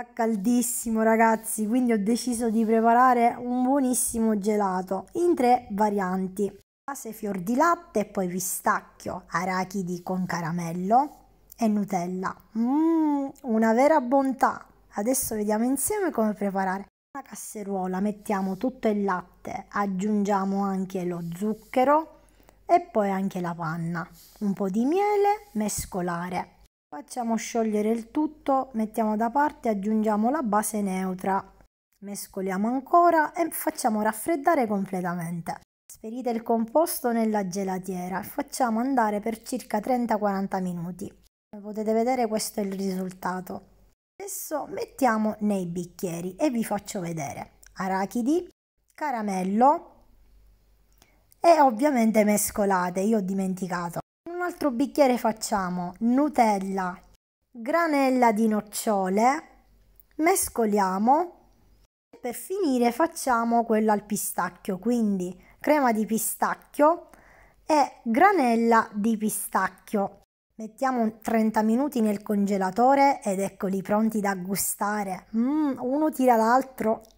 Fa caldissimo ragazzi, quindi ho deciso di preparare un buonissimo gelato in tre varianti. Base fior di latte, poi pistacchio, arachidi con caramello e Nutella. Mmm, una vera bontà! Adesso vediamo insieme come preparare. Una casseruola mettiamo tutto il latte, aggiungiamo anche lo zucchero e poi anche la panna, un po' di miele, mescolare Facciamo sciogliere il tutto, mettiamo da parte, e aggiungiamo la base neutra. Mescoliamo ancora e facciamo raffreddare completamente. Sferite il composto nella gelatiera e facciamo andare per circa 30-40 minuti. Come potete vedere questo è il risultato. Adesso mettiamo nei bicchieri e vi faccio vedere. Arachidi, caramello e ovviamente mescolate, io ho dimenticato un altro bicchiere facciamo Nutella, granella di nocciole, mescoliamo e per finire facciamo quello al pistacchio, quindi crema di pistacchio e granella di pistacchio. Mettiamo 30 minuti nel congelatore ed eccoli pronti da gustare. Mm, uno tira l'altro.